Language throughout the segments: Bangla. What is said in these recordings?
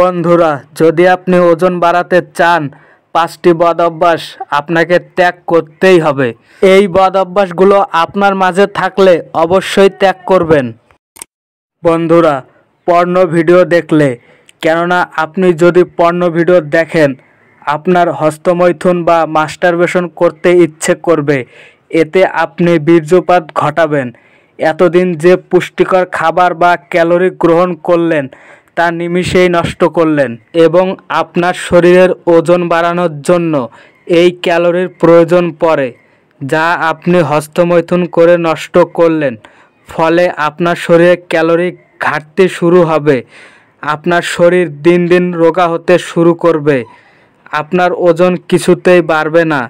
বন্ধুরা যদি আপনি ওজন বাড়াতে চান পাঁচটি বদ অভ্যাস আপনাকে ত্যাগ করতেই হবে এই বদ অভ্যাসগুলো আপনার মাঝে থাকলে অবশ্যই ত্যাগ করবেন বন্ধুরা পর্ণ ভিডিও দেখলে কেননা আপনি যদি পর্ণ ভিডিও দেখেন আপনার হস্তমৈথুন বা মাস্টারবেশন করতে ইচ্ছে করবে এতে আপনি বীর্যপাত ঘটাবেন এতদিন যে পুষ্টিকর খাবার বা ক্যালোরি গ্রহণ করলেন তা নিমিষেই নষ্ট করলেন এবং আপনার শরীরের ওজন বাড়ানোর জন্য এই ক্যালোরির প্রয়োজন পড়ে যা আপনি হস্তমৈথুন করে নষ্ট করলেন ফলে আপনার শরীরে ক্যালোরি ঘাটতি শুরু হবে আপনার শরীর দিন দিন রোগা হতে শুরু করবে আপনার ওজন কিছুতেই বাড়বে না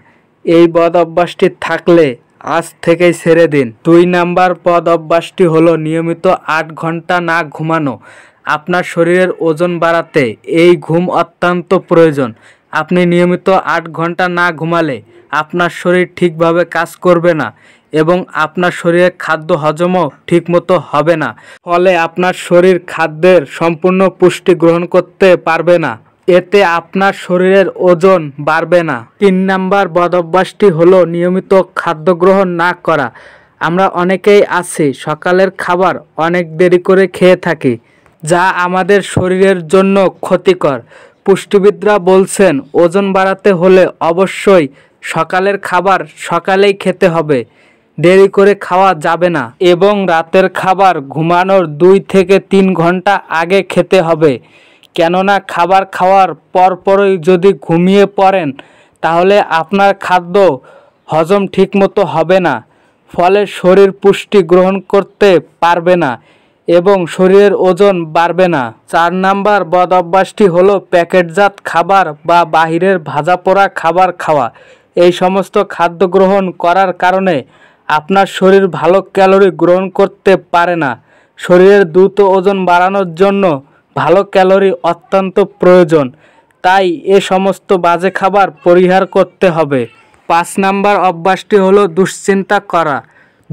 এই বদ অভ্যাসটি থাকলে আজ থেকেই ছেড়ে দিন দুই নাম্বার পদ অভ্যাসটি হলো নিয়মিত আট ঘন্টা না ঘুমানো আপনার শরীরের ওজন বাড়াতে এই ঘুম অত্যন্ত প্রয়োজন আপনি নিয়মিত আট ঘন্টা না ঘুমালে আপনার শরীর ঠিকভাবে কাজ করবে না এবং আপনার শরীরে খাদ্য হজমও ঠিকমতো হবে না ফলে আপনার শরীর খাদ্যের সম্পূর্ণ পুষ্টি গ্রহণ করতে পারবে না এতে আপনার শরীরের ওজন বাড়বে না তিন নাম্বার বদভ্যাসটি হলো নিয়মিত খাদ্য গ্রহণ না করা আমরা অনেকেই আছি সকালের খাবার অনেক দেরি করে খেয়ে থাকি যা আমাদের শরীরের জন্য ক্ষতিকর পুষ্টিবিদরা বলছেন ওজন বাড়াতে হলে অবশ্যই সকালের খাবার সকালেই খেতে হবে দেরি করে খাওয়া যাবে না এবং রাতের খাবার ঘুমানোর দুই থেকে তিন ঘন্টা আগে খেতে হবে কেননা খাবার খাওয়ার পরপরই যদি ঘুমিয়ে পড়েন তাহলে আপনার খাদ্য হজম ঠিকমতো হবে না ফলে শরীর পুষ্টি গ্রহণ করতে পারবে না এবং শরীরের ওজন বাড়বে না চার নাম্বার বদ অভ্যাসটি হলো প্যাকেটজাত খাবার বা বাহিরের ভাজা পোড়া খাবার খাওয়া এই সমস্ত খাদ্য গ্রহণ করার কারণে আপনার শরীর ভালো ক্যালোরি গ্রহণ করতে পারে না শরীরের দ্রুত ওজন বাড়ানোর জন্য ভালো ক্যালোরি অত্যন্ত প্রয়োজন তাই এ সমস্ত বাজে খাবার পরিহার করতে হবে পাঁচ নাম্বার অভ্যাসটি হলো দুশ্চিন্তা করা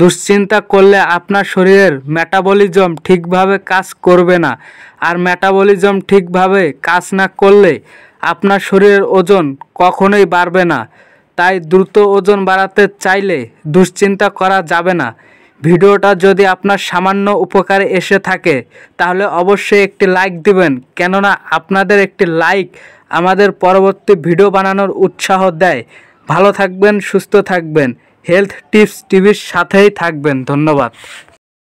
দুশ্চিন্তা করলে আপনার শরীরের মেটাবলিজম ঠিকভাবে কাজ করবে না আর মেটাবলিজম ঠিকভাবে কাজ না করলে আপনার শরীরের ওজন কখনোই বাড়বে না তাই দ্রুত ওজন বাড়াতে চাইলে দুশ্চিন্তা করা যাবে না ভিডিওটা যদি আপনার সামান্য উপকারে এসে থাকে তাহলে অবশ্যই একটি লাইক দিবেন কেননা আপনাদের একটি লাইক আমাদের পরবর্তী ভিডিও বানানোর উৎসাহ দেয় ভালো থাকবেন সুস্থ থাকবেন হেলথ টিপস টিভির সাথেই থাকবেন ধন্যবাদ